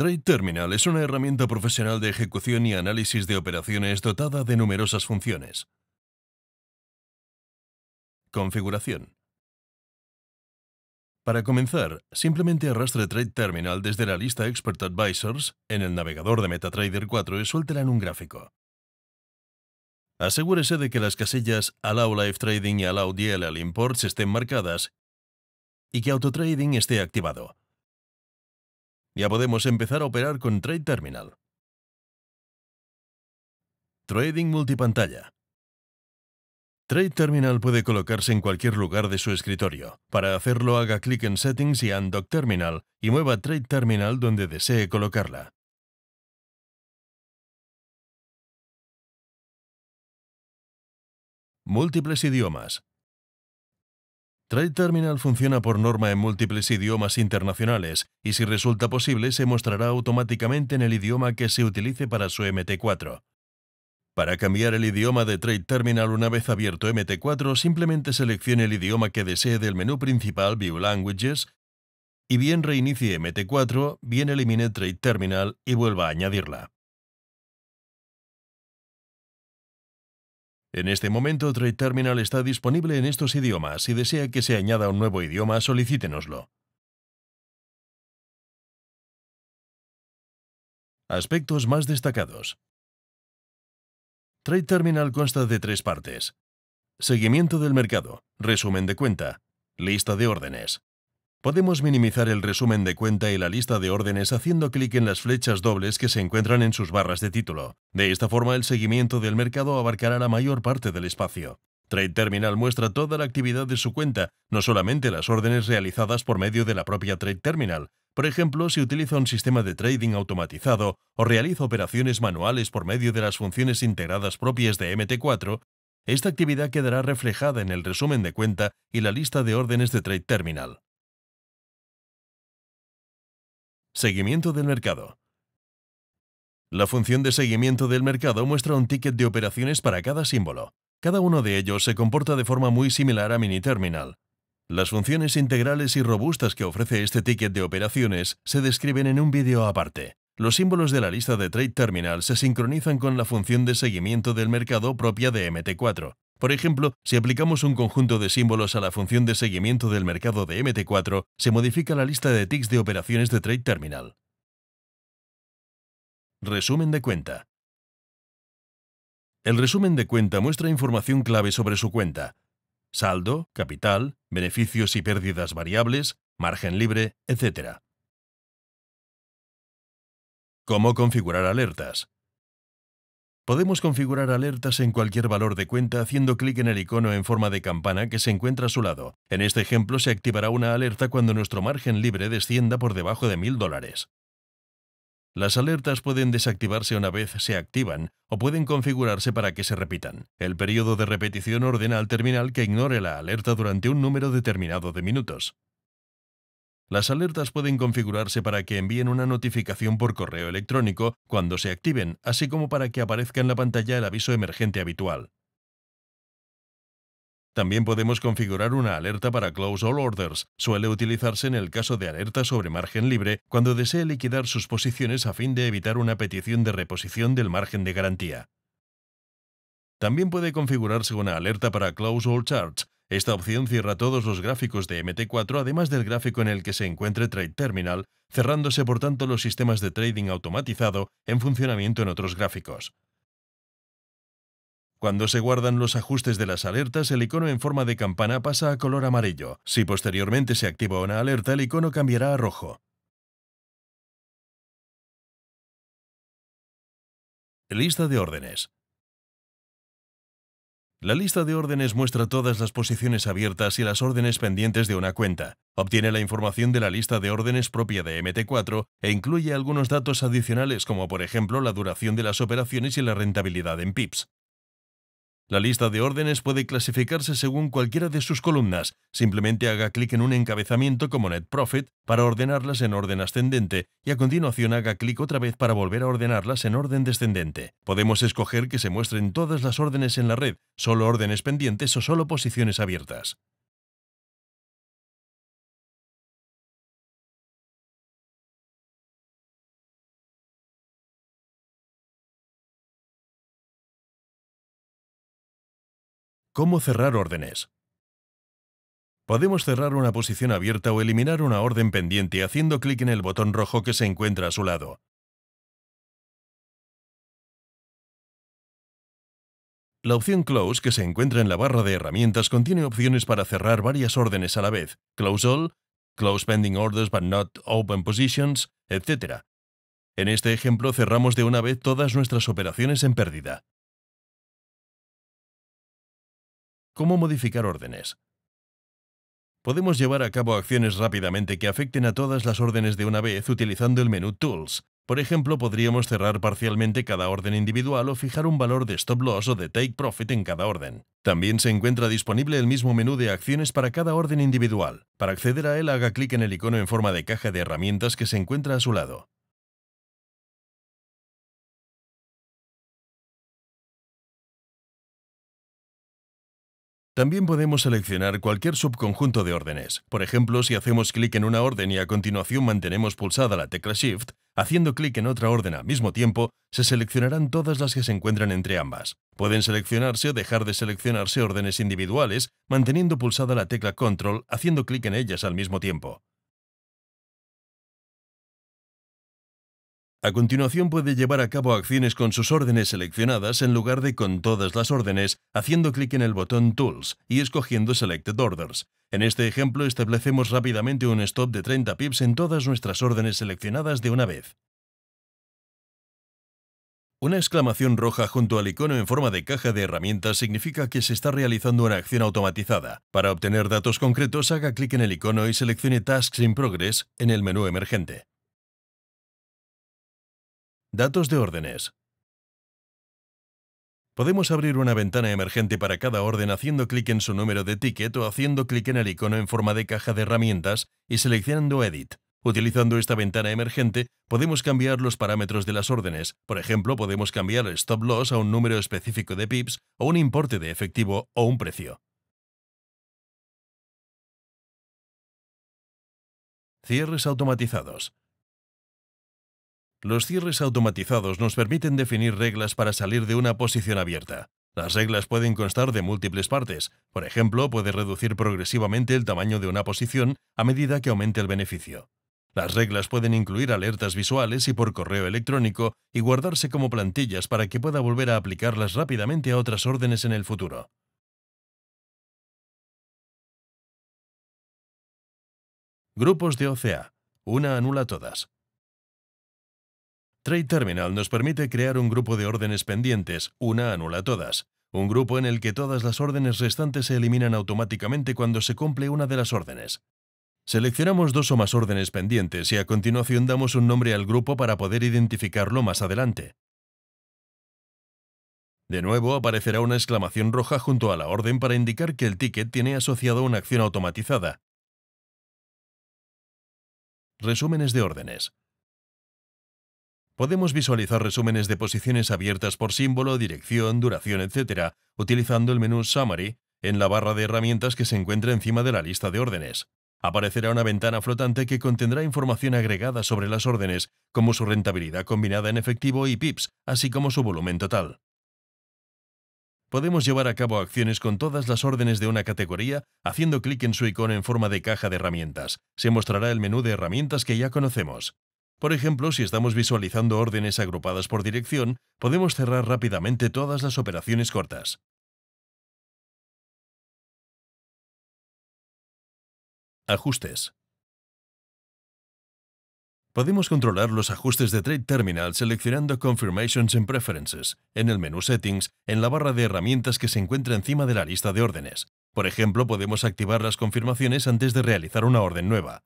Trade Terminal es una herramienta profesional de ejecución y análisis de operaciones dotada de numerosas funciones. Configuración. Para comenzar, simplemente arrastre Trade Terminal desde la lista Expert Advisors en el navegador de MetaTrader 4 y suéltela en un gráfico. Asegúrese de que las casillas Allow Live Trading y Allow DLL Imports estén marcadas y que Autotrading esté activado. Ya podemos empezar a operar con Trade Terminal. Trading multipantalla. Trade Terminal puede colocarse en cualquier lugar de su escritorio. Para hacerlo, haga clic en Settings y Undock Terminal y mueva Trade Terminal donde desee colocarla. Múltiples idiomas. Trade Terminal funciona por norma en múltiples idiomas internacionales y si resulta posible se mostrará automáticamente en el idioma que se utilice para su MT4. Para cambiar el idioma de Trade Terminal una vez abierto MT4, simplemente seleccione el idioma que desee del menú principal View Languages y bien reinicie MT4, bien elimine Trade Terminal y vuelva a añadirla. En este momento, Trade Terminal está disponible en estos idiomas. Si desea que se añada un nuevo idioma, solicítenoslo. Aspectos más destacados. Trade Terminal consta de tres partes. Seguimiento del mercado, resumen de cuenta, lista de órdenes. Podemos minimizar el resumen de cuenta y la lista de órdenes haciendo clic en las flechas dobles que se encuentran en sus barras de título. De esta forma, el seguimiento del mercado abarcará la mayor parte del espacio. Trade Terminal muestra toda la actividad de su cuenta, no solamente las órdenes realizadas por medio de la propia Trade Terminal. Por ejemplo, si utiliza un sistema de trading automatizado o realiza operaciones manuales por medio de las funciones integradas propias de MT4, esta actividad quedará reflejada en el resumen de cuenta y la lista de órdenes de Trade Terminal. Seguimiento del mercado. La función de seguimiento del mercado muestra un ticket de operaciones para cada símbolo. Cada uno de ellos se comporta de forma muy similar a MiniTerminal. Las funciones integrales y robustas que ofrece este ticket de operaciones se describen en un vídeo aparte. Los símbolos de la lista de Trade Terminal se sincronizan con la función de seguimiento del mercado propia de MT4. Por ejemplo, si aplicamos un conjunto de símbolos a la función de seguimiento del mercado de MT4, se modifica la lista de tics de operaciones de Trade Terminal. Resumen de cuenta. El resumen de cuenta muestra información clave sobre su cuenta. Saldo, capital, beneficios y pérdidas variables, margen libre, etc. Cómo configurar alertas. Podemos configurar alertas en cualquier valor de cuenta haciendo clic en el icono en forma de campana que se encuentra a su lado. En este ejemplo se activará una alerta cuando nuestro margen libre descienda por debajo de 1.000 dólares. Las alertas pueden desactivarse una vez se activan o pueden configurarse para que se repitan. El periodo de repetición ordena al terminal que ignore la alerta durante un número determinado de minutos. Las alertas pueden configurarse para que envíen una notificación por correo electrónico cuando se activen, así como para que aparezca en la pantalla el aviso emergente habitual. También podemos configurar una alerta para Close All Orders. Suele utilizarse en el caso de alerta sobre margen libre cuando desee liquidar sus posiciones a fin de evitar una petición de reposición del margen de garantía. También puede configurarse una alerta para Close All Charts esta opción cierra todos los gráficos de MT4 además del gráfico en el que se encuentre Trade Terminal, cerrándose por tanto los sistemas de trading automatizado en funcionamiento en otros gráficos. Cuando se guardan los ajustes de las alertas, el icono en forma de campana pasa a color amarillo. Si posteriormente se activa una alerta, el icono cambiará a rojo. Lista de órdenes. La lista de órdenes muestra todas las posiciones abiertas y las órdenes pendientes de una cuenta. Obtiene la información de la lista de órdenes propia de MT4 e incluye algunos datos adicionales como por ejemplo la duración de las operaciones y la rentabilidad en pips. La lista de órdenes puede clasificarse según cualquiera de sus columnas. Simplemente haga clic en un encabezamiento como Net Profit para ordenarlas en orden ascendente y a continuación haga clic otra vez para volver a ordenarlas en orden descendente. Podemos escoger que se muestren todas las órdenes en la red, solo órdenes pendientes o solo posiciones abiertas. ¿Cómo cerrar órdenes? Podemos cerrar una posición abierta o eliminar una orden pendiente haciendo clic en el botón rojo que se encuentra a su lado. La opción Close, que se encuentra en la barra de herramientas, contiene opciones para cerrar varias órdenes a la vez, Close All, Close Pending Orders but Not Open Positions, etc. En este ejemplo cerramos de una vez todas nuestras operaciones en pérdida. ¿Cómo modificar órdenes? Podemos llevar a cabo acciones rápidamente que afecten a todas las órdenes de una vez utilizando el menú Tools. Por ejemplo, podríamos cerrar parcialmente cada orden individual o fijar un valor de Stop Loss o de Take Profit en cada orden. También se encuentra disponible el mismo menú de acciones para cada orden individual. Para acceder a él, haga clic en el icono en forma de caja de herramientas que se encuentra a su lado. También podemos seleccionar cualquier subconjunto de órdenes. Por ejemplo, si hacemos clic en una orden y a continuación mantenemos pulsada la tecla Shift, haciendo clic en otra orden al mismo tiempo, se seleccionarán todas las que se encuentran entre ambas. Pueden seleccionarse o dejar de seleccionarse órdenes individuales manteniendo pulsada la tecla Control, haciendo clic en ellas al mismo tiempo. A continuación puede llevar a cabo acciones con sus órdenes seleccionadas en lugar de con todas las órdenes, haciendo clic en el botón Tools y escogiendo Selected Orders. En este ejemplo establecemos rápidamente un stop de 30 pips en todas nuestras órdenes seleccionadas de una vez. Una exclamación roja junto al icono en forma de caja de herramientas significa que se está realizando una acción automatizada. Para obtener datos concretos, haga clic en el icono y seleccione Tasks in Progress en el menú emergente. Datos de órdenes. Podemos abrir una ventana emergente para cada orden haciendo clic en su número de ticket o haciendo clic en el icono en forma de caja de herramientas y seleccionando Edit. Utilizando esta ventana emergente, podemos cambiar los parámetros de las órdenes. Por ejemplo, podemos cambiar el stop loss a un número específico de pips o un importe de efectivo o un precio. Cierres automatizados. Los cierres automatizados nos permiten definir reglas para salir de una posición abierta. Las reglas pueden constar de múltiples partes. Por ejemplo, puede reducir progresivamente el tamaño de una posición a medida que aumente el beneficio. Las reglas pueden incluir alertas visuales y por correo electrónico y guardarse como plantillas para que pueda volver a aplicarlas rápidamente a otras órdenes en el futuro. Grupos de OCA. Una anula todas. Trade Terminal nos permite crear un grupo de órdenes pendientes, una anula todas, un grupo en el que todas las órdenes restantes se eliminan automáticamente cuando se cumple una de las órdenes. Seleccionamos dos o más órdenes pendientes y a continuación damos un nombre al grupo para poder identificarlo más adelante. De nuevo aparecerá una exclamación roja junto a la orden para indicar que el ticket tiene asociado una acción automatizada. Resúmenes de órdenes. Podemos visualizar resúmenes de posiciones abiertas por símbolo, dirección, duración, etc., utilizando el menú Summary en la barra de herramientas que se encuentra encima de la lista de órdenes. Aparecerá una ventana flotante que contendrá información agregada sobre las órdenes, como su rentabilidad combinada en efectivo y pips, así como su volumen total. Podemos llevar a cabo acciones con todas las órdenes de una categoría haciendo clic en su icono en forma de caja de herramientas. Se mostrará el menú de herramientas que ya conocemos. Por ejemplo, si estamos visualizando órdenes agrupadas por dirección, podemos cerrar rápidamente todas las operaciones cortas. Ajustes. Podemos controlar los ajustes de Trade Terminal seleccionando Confirmations and Preferences en el menú Settings en la barra de herramientas que se encuentra encima de la lista de órdenes. Por ejemplo, podemos activar las confirmaciones antes de realizar una orden nueva.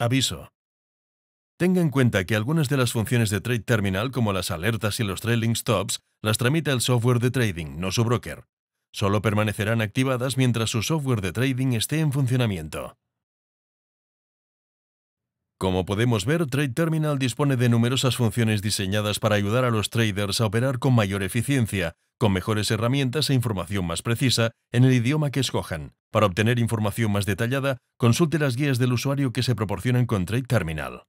Aviso. Tenga en cuenta que algunas de las funciones de Trade Terminal, como las alertas y los trailing stops, las tramita el software de trading, no su broker. Solo permanecerán activadas mientras su software de trading esté en funcionamiento. Como podemos ver, Trade Terminal dispone de numerosas funciones diseñadas para ayudar a los traders a operar con mayor eficiencia, con mejores herramientas e información más precisa en el idioma que escojan. Para obtener información más detallada, consulte las guías del usuario que se proporcionan con Trade Terminal.